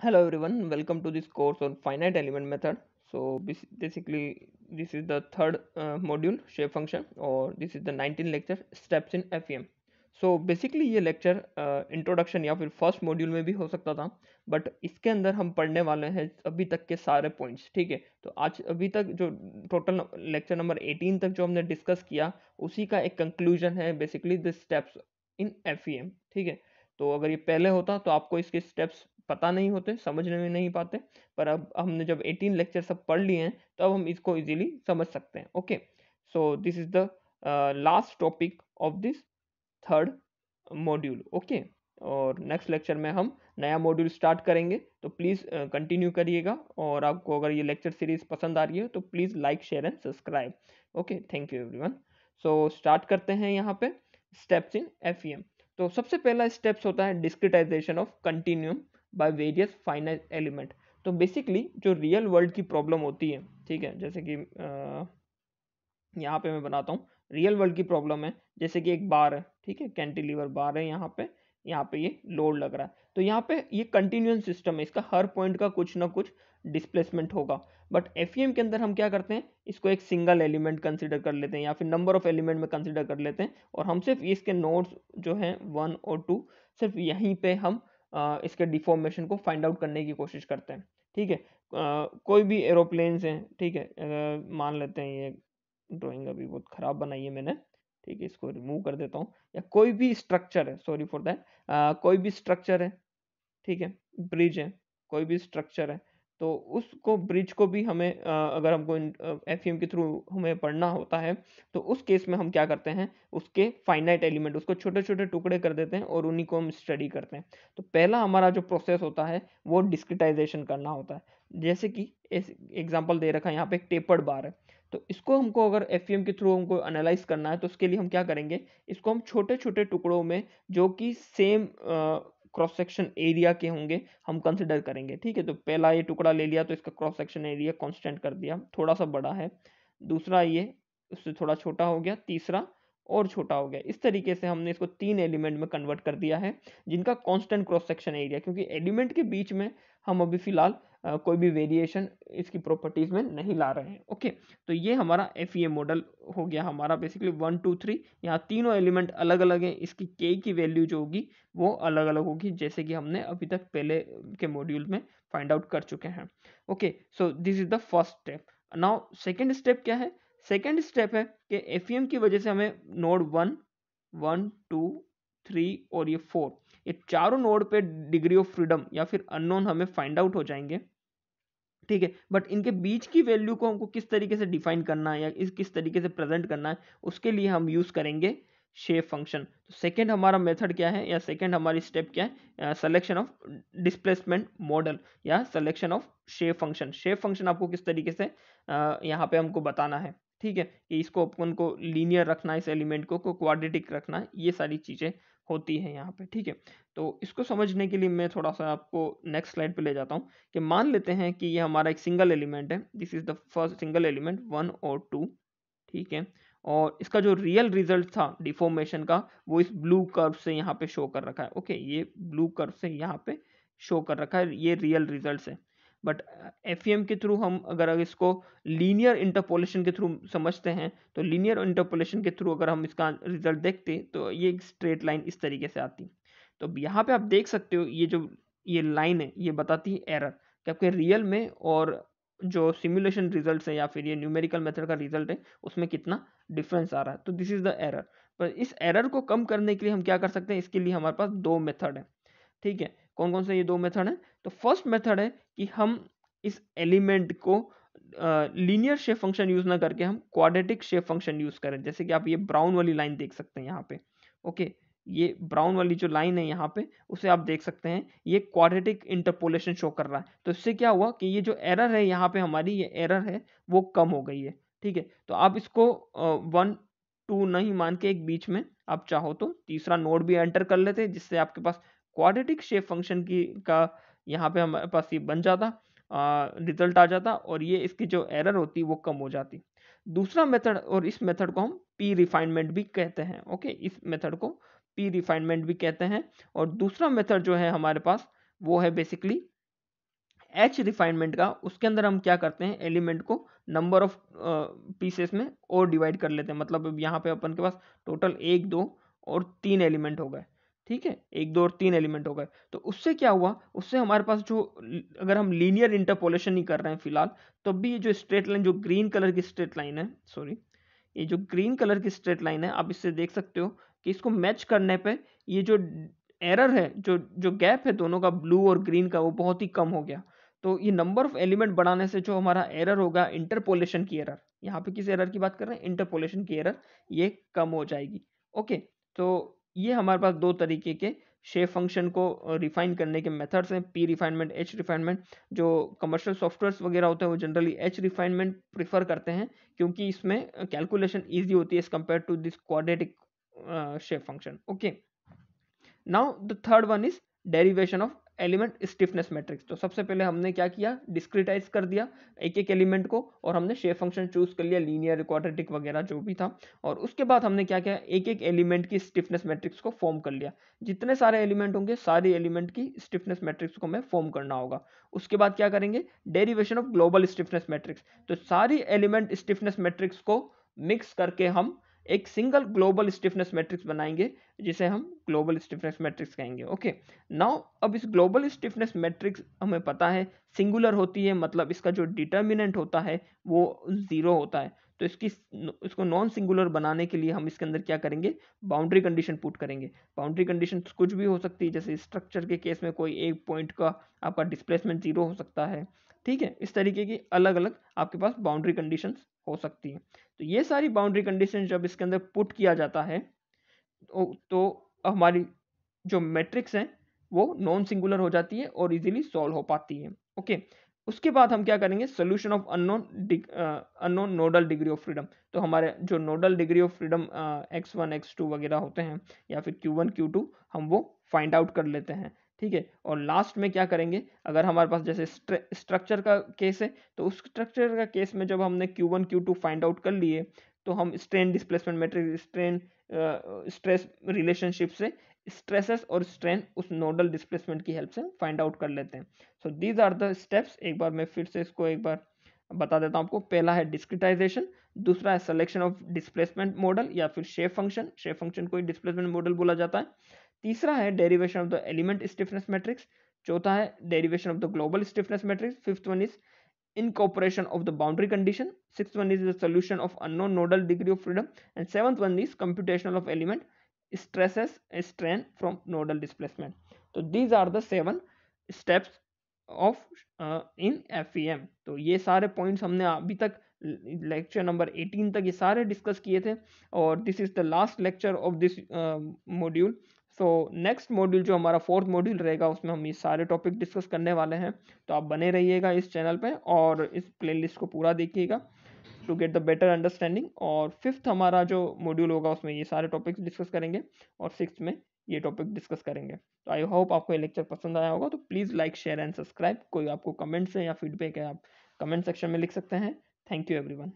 hello everyone welcome to this course on finite element method so basically this is the third uh, module shape function और this is the 19 lecture steps in fem so basically ये lecture introduction uh, या फिर first module में भी हो सकता था but इसके अंदर हम पढ़ने वाले हैं अभी तक के सारे पॉइंट्स ठीक है तो आज अभी तक जो टोटल लेक्चर नंबर 18 तक जो हमने डिस्कस किया उसी का एक कंक्लूजन है basically the steps in F ठीक है तो अगर ये पहले होता तो आपको इसके स्टेप्स पता नहीं होते समझने में नहीं पाते पर अब हमने जब 18 लेक्चर सब पढ़ लिए हैं तो अब हम इसको इजीली समझ सकते हैं okay so this is the last topic of this third module okay और नेक्स्ट लेक्चर में हम नया मॉड्यूल स्टार्ट करेंगे तो प्लीज़ कंटिन्यू uh, करिएगा और आपको अगर ये लेक्चर सीरीज़ पसंद आ रही है तो please like share and subscribe okay thank you everyone so start करते हैं यहाँ पे स्टेप्स इन एफ तो सबसे पहला स्टेप्स होता है discretization of continuum by various finite element तो बेसिकली जो रियल वर्ल्ड की प्रॉब्लम होती है ठीक है जैसे कि यहाँ पे मैं बनाता हूँ रियल वर्ल्ड की प्रॉब्लम है जैसे कि एक बार है ठीक है कैंटिलीवर बार है यहाँ पे यहाँ पे ये लोड लग रहा है तो यहाँ पे ये कंटिन्यूस सिस्टम है इसका हर पॉइंट का कुछ ना कुछ डिस्प्लेसमेंट होगा बट एफ e के अंदर हम क्या करते हैं इसको एक सिंगल एलिमेंट कंसिडर कर लेते हैं या फिर नंबर ऑफ एलिमेंट में कंसिडर कर लेते हैं और हम सिर्फ इसके नोड्स जो हैं वन और टू सिर्फ यहीं पे हम इसके डिफॉर्मेशन को फाइंड आउट करने की कोशिश करते हैं ठीक है कोई भी एरोप्लेन्स हैं ठीक है मान लेते हैं ये ड्राइंग अभी बहुत ख़राब बनाई है मैंने ठीक है इसको रिमूव कर देता हूँ या कोई भी स्ट्रक्चर है सॉरी फॉर दैट कोई भी स्ट्रक्चर है ठीक है ब्रिज है कोई भी स्ट्रक्चर है तो उसको ब्रिज को भी हमें अगर हमको एफ e के थ्रू हमें पढ़ना होता है तो उस केस में हम क्या करते हैं उसके फाइनाइट एलिमेंट उसको छोटे छोटे टुकड़े कर देते हैं और उन्हीं को हम स्टडी करते हैं तो पहला हमारा जो प्रोसेस होता है वो डिस्क्रिटाइजेशन करना होता है जैसे कि एग्जाम्पल दे रखा है यहाँ पे एक टेपर्ड बार है तो इसको हमको अगर एफ e के थ्रू हमको एनालाइज करना है तो उसके लिए हम क्या करेंगे इसको हम छोटे छोटे टुकड़ों में जो कि सेम क्रॉस सेक्शन एरिया के होंगे हम कंसिडर करेंगे ठीक है तो पहला ये टुकड़ा ले लिया तो इसका क्रॉस सेक्शन एरिया कॉन्स्टेंट कर दिया थोड़ा सा बड़ा है दूसरा ये उससे थोड़ा छोटा हो गया तीसरा और छोटा हो गया इस तरीके से हमने इसको तीन एलिमेंट में कन्वर्ट कर दिया है जिनका कांस्टेंट क्रॉस सेक्शन एरिया क्योंकि एलिमेंट के बीच में हम अभी फिलहाल कोई भी वेरिएशन इसकी प्रॉपर्टीज में नहीं ला रहे हैं ओके तो ये हमारा एफ मॉडल e हो गया हमारा बेसिकली वन टू थ्री यहाँ तीनों एलिमेंट अलग अलग हैं इसकी के की वैल्यू जो होगी वो अलग अलग होगी जैसे कि हमने अभी तक पहले के मॉड्यूल में फाइंड आउट कर चुके हैं okay so this is the first step now second step क्या है सेकेंड स्टेप है कि एफ e की वजह से हमें node one one two three और ये फोर ये चारों नोड पे डिग्री ऑफ फ्रीडम या फिर अननोन हमें फाइंड आउट हो जाएंगे ठीक है बट इनके बीच की वैल्यू को हमको किस तरीके से डिफाइन करना है या इस किस तरीके से प्रेजेंट करना है उसके लिए हम यूज़ करेंगे शेप फंक्शन तो सेकेंड हमारा मेथड क्या है या सेकेंड हमारी स्टेप क्या है सलेक्शन ऑफ डिस्प्लेसमेंट मॉडल या selection of shape function shape function आपको किस तरीके से uh, यहाँ पे हमको बताना है ठीक है कि इसको अपन को लीनियर रखना है इस एलिमेंट को क्वाड्रेटिक रखना है ये सारी चीज़ें होती है यहाँ पे ठीक है तो इसको समझने के लिए मैं थोड़ा सा आपको नेक्स्ट स्लाइड पे ले जाता हूँ कि मान लेते हैं कि ये हमारा एक सिंगल एलिमेंट है this is the first single element one और टू ठीक है और इसका जो रियल रिजल्ट था डिफॉर्मेशन का वो इस ब्लू कर्व से यहाँ पे शो कर रखा है ओके ये ब्लू कर्व से यहाँ पे शो कर रखा है ये रियल रिजल्ट है बट एफ uh, e के थ्रू हम अगर इसको लीनियर इंटरपोलेशन के थ्रू समझते हैं तो लीनियर इंटरपोलेशन के थ्रू अगर हम इसका रिजल्ट देखते तो ये एक स्ट्रेट लाइन इस तरीके से आती तो यहाँ पे आप देख सकते हो ये जो ये लाइन है ये बताती है एरर कि आपके रियल में और जो सिमुलेशन रिजल्ट है या फिर ये न्यूमेरिकल मेथड का रिजल्ट है उसमें कितना डिफरेंस आ रहा है तो दिस इज द एरर पर इस एरर को कम करने के लिए हम क्या कर सकते हैं इसके लिए हमारे पास दो मेथड है ठीक है कौन कौन से ये दो मेथड हैं तो फर्स्ट मेथड है कि हम इस एलिमेंट को लीनियर शेप फंक्शन यूज़ ना करके हम क्वाड्रेटिक शेप फंक्शन यूज़ करें जैसे कि आप ये ब्राउन वाली लाइन देख सकते हैं यहाँ पे ओके ये ब्राउन वाली जो लाइन है यहाँ पे उसे आप देख सकते हैं ये क्वाड्रेटिक इंटरपोलेशन शो कर रहा है तो इससे क्या हुआ कि ये जो एरर है यहाँ पे हमारी ये एरर है वो कम हो गई है ठीक है तो आप इसको वन टू नहीं मान के एक बीच में आप चाहो तो तीसरा नोड भी एंटर कर लेते हैं जिससे आपके पास क्वाड्रेटिक शेप फंक्शन की का यहाँ पे हमारे पास ये बन जाता रिजल्ट आ जाता और ये इसकी जो एरर होती वो कम हो जाती दूसरा मेथड और इस मेथड को हम पी रिफाइनमेंट भी कहते हैं ओके इस मेथड को पी रिफाइनमेंट भी कहते हैं और दूसरा मेथड जो है हमारे पास वो है बेसिकली एच रिफाइनमेंट का उसके अंदर हम क्या करते हैं एलिमेंट को नंबर ऑफ पीसेस में और डिवाइड कर लेते हैं मतलब यहाँ पे अपन के पास टोटल एक दो और तीन एलिमेंट हो गए ठीक है एक दो और तीन एलिमेंट हो गए तो उससे क्या हुआ उससे हमारे पास जो अगर हम लीनियर इंटरपोलेशन नहीं कर रहे हैं फिलहाल तब तो भी ये जो स्ट्रेट लाइन जो ग्रीन कलर की स्ट्रेट लाइन है सॉरी ये जो ग्रीन कलर की स्ट्रेट लाइन है आप इससे देख सकते हो कि इसको मैच करने पे ये जो एरर है जो जो गैप है दोनों का ब्लू और ग्रीन का वो बहुत ही कम हो गया तो ये नंबर ऑफ एलिमेंट बढ़ाने से जो हमारा एरर होगा इंटरपोलेशन की एरर यहाँ पे किस एरर की बात कर रहे हैं इंटरपोलेशन की एरर ये कम हो जाएगी ओके तो ये हमारे पास दो तरीके के शेप फंक्शन को रिफाइन करने के मेथड्स हैं पी रिफाइनमेंट एच रिफाइनमेंट जो कमर्शियल सॉफ्टवेयर्स वगैरह होते हैं वो जनरली एच रिफाइनमेंट प्रिफर करते हैं क्योंकि इसमें कैलकुलेशन ईजी होती है as compare to this quadratic shape function okay now the third one is derivation of element stiffness matrix तो सबसे पहले हमने क्या किया डिस्क्रिटाइज कर दिया एक एक एलिमेंट को और हमने शेप फंक्शन चूज कर लिया लीनियर क्वाड्रेटिक वगैरह जो भी था और उसके बाद हमने क्या किया एक एक एलिमेंट की स्टिफनेस मैट्रिक्स को फॉर्म कर लिया जितने सारे एलिमेंट होंगे सारे एलिमेंट की स्टिफनेस मैट्रिक्स को हमें फॉर्म करना होगा उसके बाद क्या करेंगे derivation of global stiffness matrix तो सारी एलिमेंट स्टिफनेस मैट्रिक्स को मिक्स करके हम एक सिंगल ग्लोबल स्टिफनेस मैट्रिक्स बनाएंगे जिसे हम ग्लोबल स्टिफनेस मैट्रिक्स कहेंगे ओके नाउ अब इस ग्लोबल स्टिफनेस मैट्रिक्स हमें पता है सिंगुलर होती है मतलब इसका जो डिटर्मिनेंट होता है वो ज़ीरो होता है तो इसकी इसको नॉन सिंगुलर बनाने के लिए हम इसके अंदर क्या करेंगे बाउंड्री कंडीशन पुट करेंगे बाउंड्री कंडीशन तो कुछ भी हो सकती है जैसे स्ट्रक्चर के केस में कोई एक पॉइंट का आपका डिस्प्लेसमेंट जीरो हो सकता है ठीक है इस तरीके की अलग अलग आपके पास बाउंड्री कंडीशन हो सकती है तो ये सारी बाउंड्री कंडीशन जब इसके अंदर पुट किया जाता है तो, तो हमारी जो मैट्रिक्स हैं वो नॉन सिंगुलर हो जाती है और इजीली सॉल्व हो पाती है ओके उसके बाद हम क्या करेंगे solution of unknown unknown nodal degree of freedom तो हमारे जो nodal degree of freedom X one X two वगैरह होते हैं या फिर क्यू वन क्यू टू हम वो फाइंड आउट कर लेते हैं ठीक है और लास्ट में क्या करेंगे अगर हमारे पास जैसे स्ट्रक्चर का केस है तो उस स्ट्रक्चर का केस में जब हमने Q one Q two find out कर लिए तो हम strain displacement metric strain stress relationship से स्ट्रेसेस और स्ट्रेन उस नोडल डिस्प्लेसमेंट की हेल्प से फाइंड आउट कर लेते हैं so these are the steps एक बार मैं फिर से इसको एक बार बता देता हूँ आपको पहला है डिस्क्रिटाइजेशन दूसरा है सिलेक्शन ऑफ डिस्प्लेसमेंट मॉडल या फिर शेप फंक्शन शेप फंक्शन को ही डिस्प्लेसमेंट मॉडल बोला जाता है तीसरा है derivation of the element stiffness matrix चौथा है derivation of the global stiffness matrix fifth one is incorporation of the boundary condition six one is the solution of unknown nodal degree of freedom and seventh one is computational of element stresses strain from nodal displacement तो these are the seven steps of in F तो ये सारे points हमने अभी तक lecture number 18 तक ये सारे डिस्कस किए थे और this is the last lecture of this module so next module जो हमारा फोर्थ मॉड्यूल रहेगा उसमें हम ये सारे टॉपिक डिस्कस करने वाले हैं तो आप बने रहिएगा इस चैनल पे और इस प्लेलिस्ट को पूरा देखिएगा to get the better understanding और फिफ्थ हमारा जो मॉड्यूल होगा उसमें ये सारे टॉपिक्स डिस्कस करेंगे और सिक्स में ये टॉपिक डिस्कस करेंगे तो आई होप आपको ये लेक्चर पसंद आया होगा तो please like share and subscribe कोई आपको कमेंट्स है या फीडबैक है आप कमेंट सेक्शन में लिख सकते हैं थैंक यू एवरीवन